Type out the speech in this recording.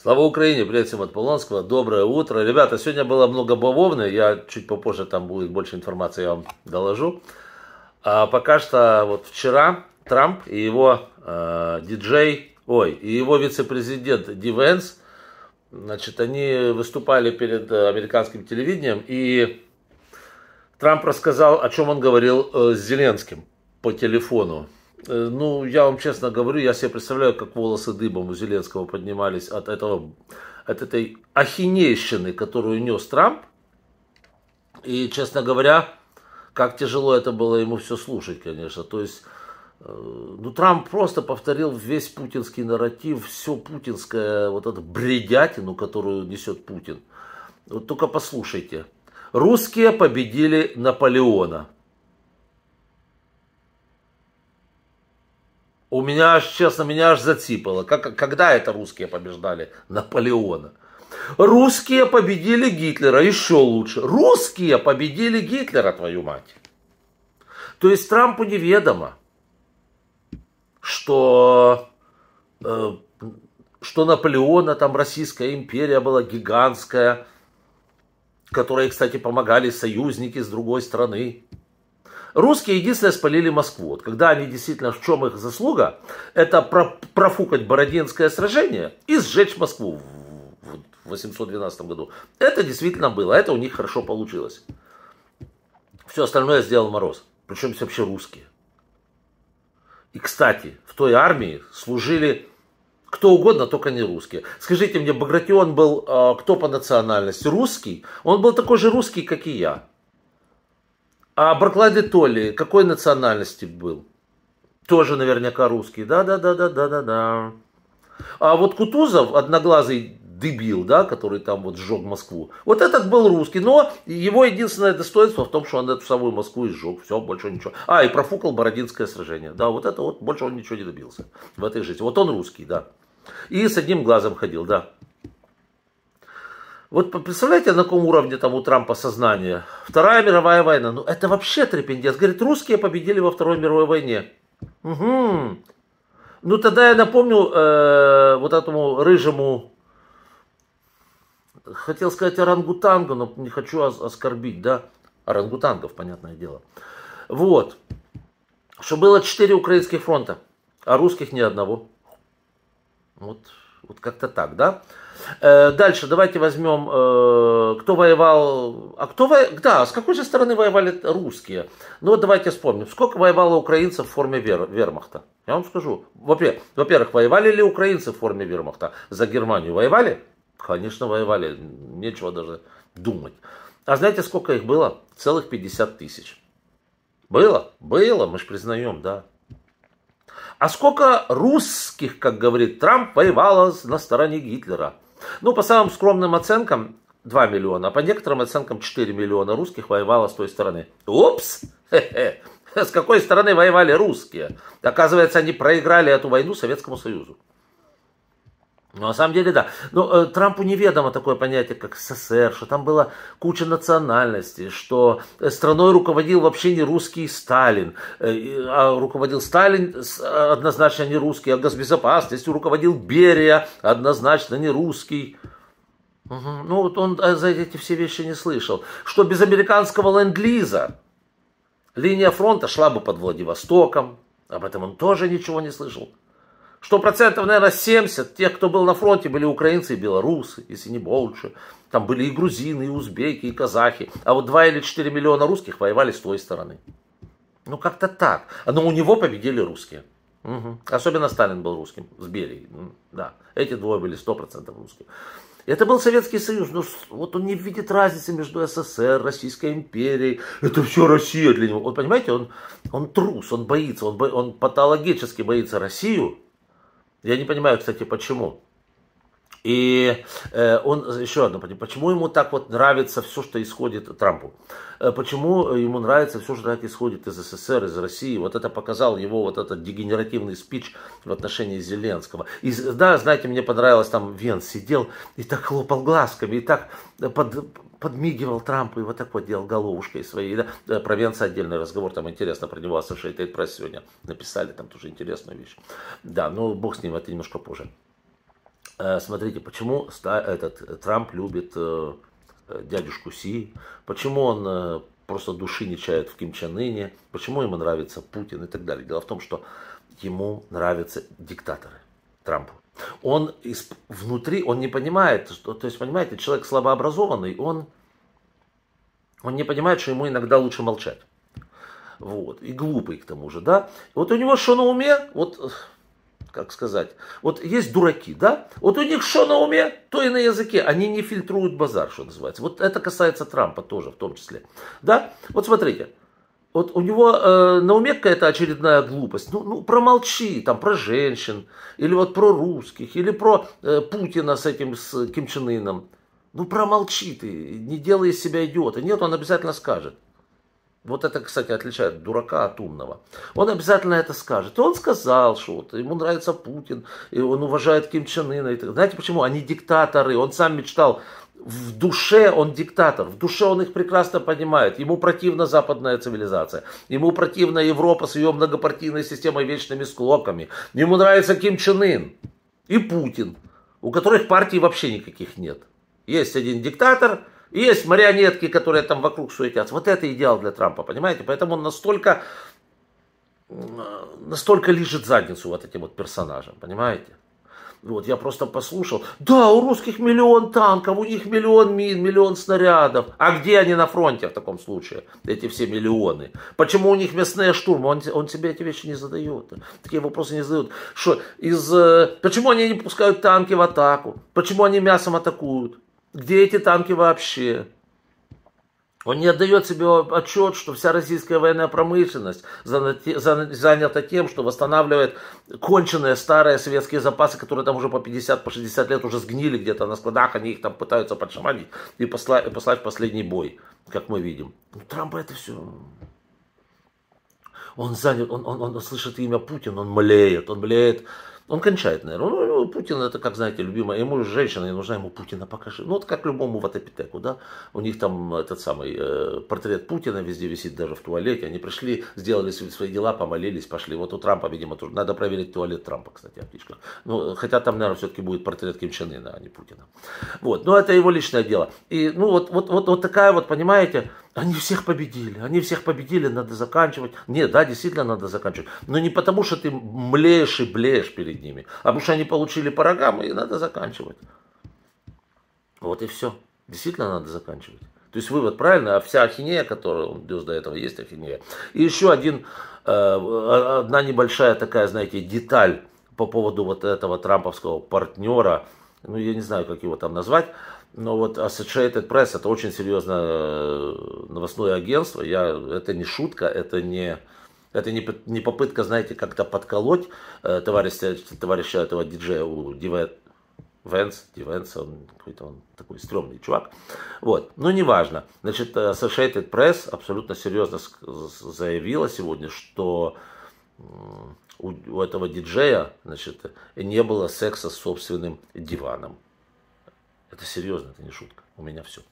Слава Украине, привет всем от Полонского, доброе утро. Ребята, сегодня было много бавовны, я чуть попозже там будет больше информации, я вам доложу. А пока что вот вчера Трамп и его э, диджей, ой, и его вице-президент Ди значит, они выступали перед американским телевидением, и Трамп рассказал, о чем он говорил э, с Зеленским по телефону. Э, ну, я вам честно говорю, я себе представляю, как волосы дыбом у Зеленского поднимались от, этого, от этой ахинейщины, которую нес Трамп. И, честно говоря, как тяжело это было ему все слушать, конечно. То есть, э, ну, Трамп просто повторил весь путинский нарратив, все путинское, вот эту бредятину, которую несет Путин. Вот только послушайте. Русские победили Наполеона. у меня аж, честно, меня аж зацепило, Как, когда это русские побеждали Наполеона? Русские победили Гитлера, еще лучше. Русские победили Гитлера, твою мать. То есть Трампу неведомо, что, э, что Наполеона, там Российская империя была гигантская, которой, кстати, помогали союзники с другой стороны. Русские единственное спалили Москву. Вот, когда они действительно, в чем их заслуга, это про профукать Бородинское сражение и сжечь Москву в 812 году. Это действительно было, это у них хорошо получилось. Все остальное сделал Мороз. Причем все вообще русские. И, кстати, в той армии служили кто угодно, только не русские. Скажите мне, Багратион был э, кто по национальности? Русский? Он был такой же русский, как и я. А Барклай Толли какой национальности был? Тоже наверняка русский. Да-да-да-да-да-да-да. А вот Кутузов, одноглазый дебил, да, который там вот сжег Москву. Вот этот был русский, но его единственное достоинство в том, что он эту самую Москву и сжег, все, больше ничего. А, и профукал Бородинское сражение, да, вот это вот, больше он ничего не добился в этой жизни. Вот он русский, да. И с одним глазом ходил, да. Вот представляете, на каком уровне там у Трампа сознание? Вторая мировая война. Ну это вообще трепендец. Говорит, русские победили во Второй мировой войне. Угу. Ну тогда я напомню э, вот этому рыжему, хотел сказать орангутангу, но не хочу оскорбить, да? Орангутангов, понятное дело. Вот. Что было четыре украинских фронта, а русских ни одного. Вот, вот как-то так, да? Э, дальше давайте возьмем, э, кто воевал... А кто во... Да, с какой же стороны воевали русские? Ну вот давайте вспомним. Сколько воевало украинцев в форме вер... вермахта? Я вам скажу. Во-первых, воевали ли украинцы в форме вермахта? За Германию воевали? Конечно, воевали. Нечего даже думать. А знаете, сколько их было? Целых 50 тысяч. Было? Было, мы же признаем, да. А сколько русских, как говорит Трамп, воевало на стороне Гитлера? Ну, по самым скромным оценкам, 2 миллиона, а по некоторым оценкам 4 миллиона русских воевало с той стороны. Упс! С какой стороны воевали русские? Оказывается, они проиграли эту войну Советскому Союзу. Но ну, на самом деле, да. Но ну, э, Трампу неведомо такое понятие, как СССР, что там была куча национальностей, что э, страной руководил вообще не русский Сталин, э, а руководил Сталин э, однозначно не русский, а госбезопасностью руководил Берия однозначно не русский. Угу. Ну вот он э, за эти все вещи не слышал. Что без американского ленд-лиза линия фронта шла бы под Владивостоком, об этом он тоже ничего не слышал что процентов, наверное, 70 тех, кто был на фронте, были украинцы и белорусы, если не больше. Там были и грузины, и узбеки, и казахи. А вот 2 или 4 миллиона русских воевали с той стороны. Ну, как-то так. Но у него победили русские. Угу. Особенно Сталин был русским, с Берией. Да, эти двое были 100% русские. Это был Советский Союз, но ну, вот он не видит разницы между СССР, Российской империей. Это все Россия для него. Вот понимаете, он, он трус, он боится, он, бо, он патологически боится Россию, я не понимаю, кстати, почему. И э, он, еще одно, почему ему так вот нравится все, что исходит Трампу? Э, почему ему нравится все, что так исходит из СССР, из России? Вот это показал его вот этот дегенеративный спич в отношении Зеленского. И, да, знаете, мне понравилось, там Вен сидел и так хлопал глазками, и так э, под, подмигивал Трампу и вот так вот делал головушкой своей. Да? провинция отдельный разговор, там интересно про него Associated а Press сегодня написали, там тоже интересную вещь. Да, ну бог с ним, это немножко позже. Э, смотрите, почему этот э, Трамп любит э, дядюшку Си, почему он просто души не чает в Ким Чен Ыне, почему ему нравится Путин и так далее. Дело в том, что ему нравятся диктаторы Трампу. Он из, внутри, он не понимает, что, то есть, понимаете, человек слабообразованный, он, он не понимает, что ему иногда лучше молчать. Вот, и глупый к тому же, да. Вот у него что на уме, вот, как сказать, вот есть дураки, да, вот у них что на уме, то и на языке, они не фильтруют базар, что называется. Вот это касается Трампа тоже в том числе, да. Вот смотрите, вот у него э, на уме какая-то очередная глупость. Ну, ну, промолчи, там, про женщин, или вот про русских, или про э, Путина с этим, с Ким Чен Ыном. Ну, промолчи ты, не делай из себя идиота. Нет, он обязательно скажет. Вот это, кстати, отличает дурака от умного. Он обязательно это скажет. И он сказал, что вот ему нравится Путин, и он уважает Ким Чен Ына. Знаете почему? Они диктаторы. Он сам мечтал. В душе он диктатор, в душе он их прекрасно понимает. Ему противна западная цивилизация, ему противна Европа с ее многопартийной системой вечными склоками. Ему нравится Ким Чен Ын и Путин, у которых партий вообще никаких нет. Есть один диктатор – есть марионетки, которые там вокруг суетятся. Вот это идеал для Трампа, понимаете? Поэтому он настолько, э, настолько лежит задницу вот этим вот персонажам, понимаете? Вот, я просто послушал. Да, у русских миллион танков, у них миллион мин, миллион снарядов. А где они на фронте в таком случае, эти все миллионы? Почему у них мясные штурмы? Он, он себе эти вещи не задает. Такие вопросы не задают. Что, из, э, почему они не пускают танки в атаку? Почему они мясом атакуют? где эти танки вообще? Он не отдает себе отчет, что вся российская военная промышленность занята тем, что восстанавливает конченые старые советские запасы, которые там уже по 50, по 60 лет уже сгнили где-то на складах, они их там пытаются подшаманить и послать, послать в последний бой, как мы видим. Трамп это все... Он занят, он, он, он слышит имя Путин, он млеет, он млеет он кончает, наверное. Ну, Путин это, как знаете, любимая, ему женщина не нужна, ему Путина покажи. Ну, вот как любому ватопитеку, да. У них там этот самый э, портрет Путина везде висит, даже в туалете. Они пришли, сделали свои дела, помолились, пошли. Вот у Трампа, видимо, тоже. Надо проверить туалет Трампа, кстати, аптечка. Ну, хотя там, наверное, все-таки будет портрет Ким Чен Ына, а не Путина. Вот, но это его личное дело. И, ну, вот, вот, вот, вот такая вот, понимаете, они всех победили, они всех победили, надо заканчивать. Нет, да, действительно надо заканчивать. Но не потому, что ты млеешь и блеешь перед ними, а потому что они получили по рогам, и надо заканчивать. Вот и все. Действительно надо заканчивать. То есть вывод правильный. а вся ахинея, которая он плюс до этого есть ахинея. И еще один, э, э, одна небольшая такая, знаете, деталь по поводу вот этого трамповского партнера, ну я не знаю, как его там назвать, но вот Associated Press это очень серьезное э, новостное агентство. Я, это не шутка, это не, это не, не попытка, знаете, как-то подколоть э, товарища, товарища этого диджея у Дива Венс, Дивенс, он какой-то он такой стрёмный чувак. Вот, ну неважно. Значит, Associated Press абсолютно серьезно заявила сегодня, что у, у этого диджея, значит, не было секса с собственным диваном. Это серьезно, это не шутка. У меня все.